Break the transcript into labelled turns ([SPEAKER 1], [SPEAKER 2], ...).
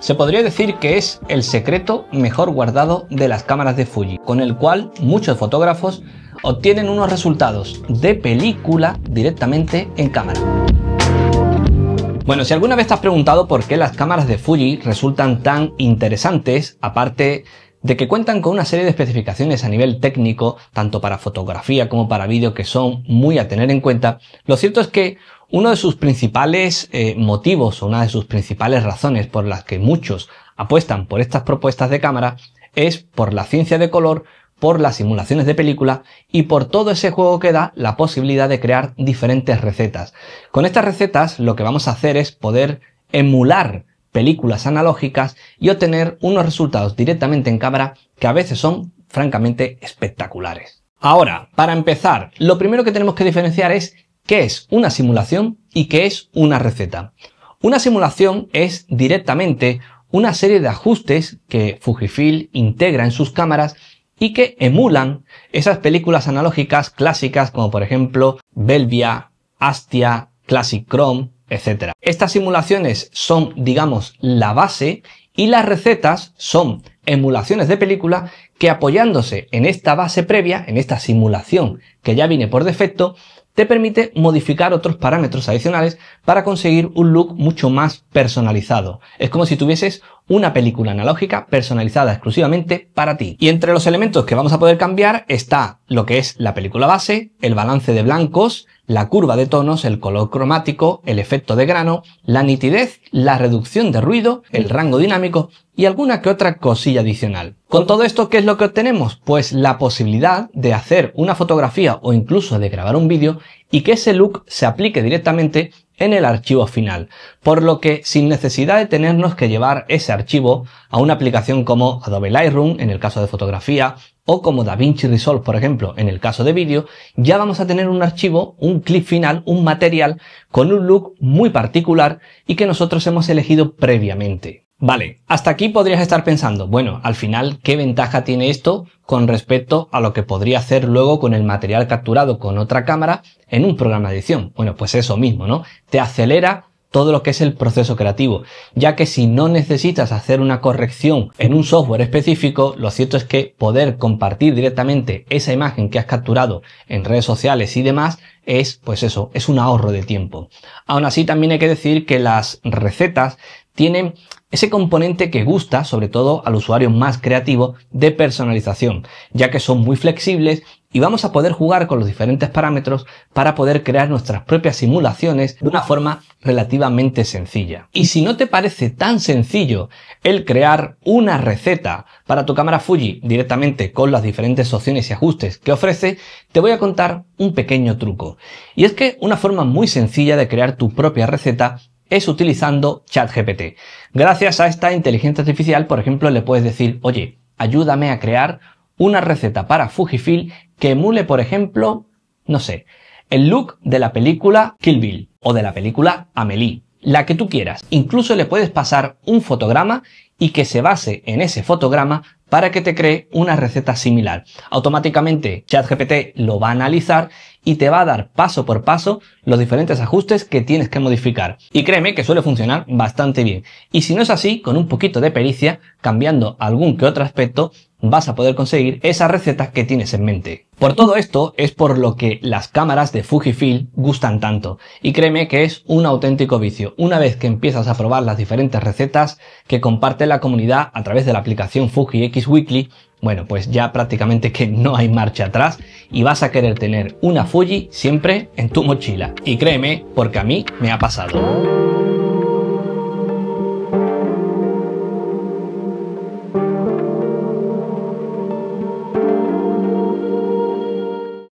[SPEAKER 1] Se podría decir que es el secreto mejor guardado de las cámaras de Fuji, con el cual muchos fotógrafos obtienen unos resultados de película directamente en cámara. Bueno, si alguna vez te has preguntado por qué las cámaras de Fuji resultan tan interesantes, aparte de que cuentan con una serie de especificaciones a nivel técnico, tanto para fotografía como para vídeo, que son muy a tener en cuenta, lo cierto es que uno de sus principales eh, motivos o una de sus principales razones por las que muchos apuestan por estas propuestas de cámara es por la ciencia de color, por las simulaciones de película y por todo ese juego que da la posibilidad de crear diferentes recetas. Con estas recetas lo que vamos a hacer es poder emular películas analógicas y obtener unos resultados directamente en cámara que a veces son francamente espectaculares. Ahora, para empezar, lo primero que tenemos que diferenciar es qué es una simulación y qué es una receta. Una simulación es directamente una serie de ajustes que Fujifilm integra en sus cámaras y que emulan esas películas analógicas clásicas como por ejemplo Belvia, Astia, Classic Chrome, etc. Estas simulaciones son, digamos, la base y las recetas son emulaciones de película que apoyándose en esta base previa, en esta simulación que ya viene por defecto, te permite modificar otros parámetros adicionales para conseguir un look mucho más personalizado. Es como si tuvieses una película analógica personalizada exclusivamente para ti. Y entre los elementos que vamos a poder cambiar está lo que es la película base, el balance de blancos, la curva de tonos, el color cromático, el efecto de grano, la nitidez, la reducción de ruido, el rango dinámico y alguna que otra cosilla adicional. Con todo esto, ¿qué es lo que obtenemos? Pues la posibilidad de hacer una fotografía o incluso de grabar un vídeo y que ese look se aplique directamente en el archivo final, por lo que sin necesidad de tenernos que llevar ese archivo a una aplicación como Adobe Lightroom en el caso de fotografía o como DaVinci Resolve por ejemplo en el caso de vídeo, ya vamos a tener un archivo, un clip final, un material con un look muy particular y que nosotros hemos elegido previamente. Vale, hasta aquí podrías estar pensando, bueno, al final, ¿qué ventaja tiene esto con respecto a lo que podría hacer luego con el material capturado con otra cámara en un programa de edición? Bueno, pues eso mismo, ¿no? Te acelera todo lo que es el proceso creativo, ya que si no necesitas hacer una corrección en un software específico, lo cierto es que poder compartir directamente esa imagen que has capturado en redes sociales y demás es, pues eso, es un ahorro de tiempo. Aún así, también hay que decir que las recetas tienen ese componente que gusta, sobre todo al usuario más creativo, de personalización, ya que son muy flexibles y vamos a poder jugar con los diferentes parámetros para poder crear nuestras propias simulaciones de una forma relativamente sencilla. Y si no te parece tan sencillo el crear una receta para tu cámara Fuji directamente con las diferentes opciones y ajustes que ofrece, te voy a contar un pequeño truco. Y es que una forma muy sencilla de crear tu propia receta es utilizando ChatGPT. Gracias a esta inteligencia artificial, por ejemplo, le puedes decir, oye, ayúdame a crear una receta para Fujifilm que emule, por ejemplo, no sé, el look de la película Kill Bill o de la película Amelie, la que tú quieras. Incluso le puedes pasar un fotograma y que se base en ese fotograma para que te cree una receta similar. Automáticamente ChatGPT lo va a analizar y te va a dar paso por paso los diferentes ajustes que tienes que modificar. Y créeme que suele funcionar bastante bien. Y si no es así, con un poquito de pericia, cambiando algún que otro aspecto, vas a poder conseguir esas recetas que tienes en mente. Por todo esto es por lo que las cámaras de Fujifilm gustan tanto y créeme que es un auténtico vicio una vez que empiezas a probar las diferentes recetas que comparte la comunidad a través de la aplicación Fuji X Weekly bueno pues ya prácticamente que no hay marcha atrás y vas a querer tener una Fuji siempre en tu mochila. Y créeme, porque a mí me ha pasado.